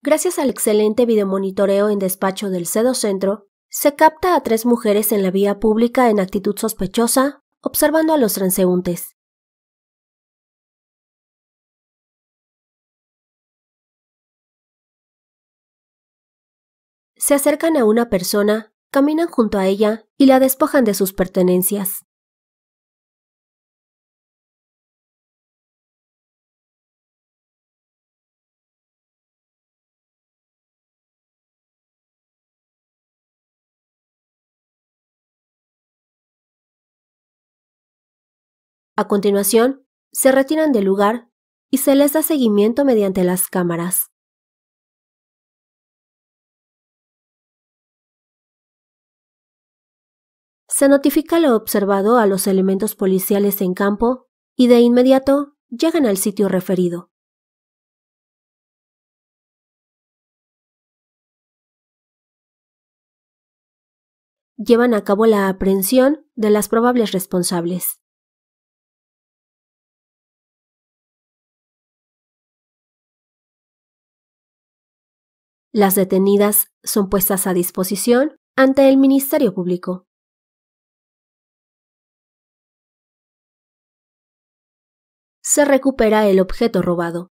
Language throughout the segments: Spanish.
Gracias al excelente videomonitoreo en despacho del CEDO Centro, se capta a tres mujeres en la vía pública en actitud sospechosa, observando a los transeúntes. Se acercan a una persona, caminan junto a ella y la despojan de sus pertenencias. A continuación, se retiran del lugar y se les da seguimiento mediante las cámaras. Se notifica lo observado a los elementos policiales en campo y de inmediato llegan al sitio referido. Llevan a cabo la aprehensión de las probables responsables. Las detenidas son puestas a disposición ante el Ministerio Público. Se recupera el objeto robado.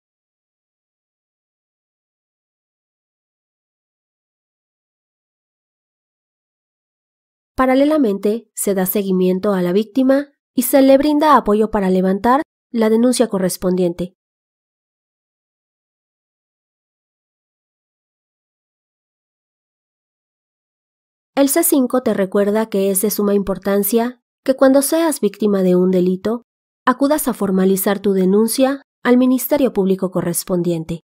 Paralelamente, se da seguimiento a la víctima y se le brinda apoyo para levantar la denuncia correspondiente. El C5 te recuerda que es de suma importancia que cuando seas víctima de un delito, acudas a formalizar tu denuncia al Ministerio Público correspondiente.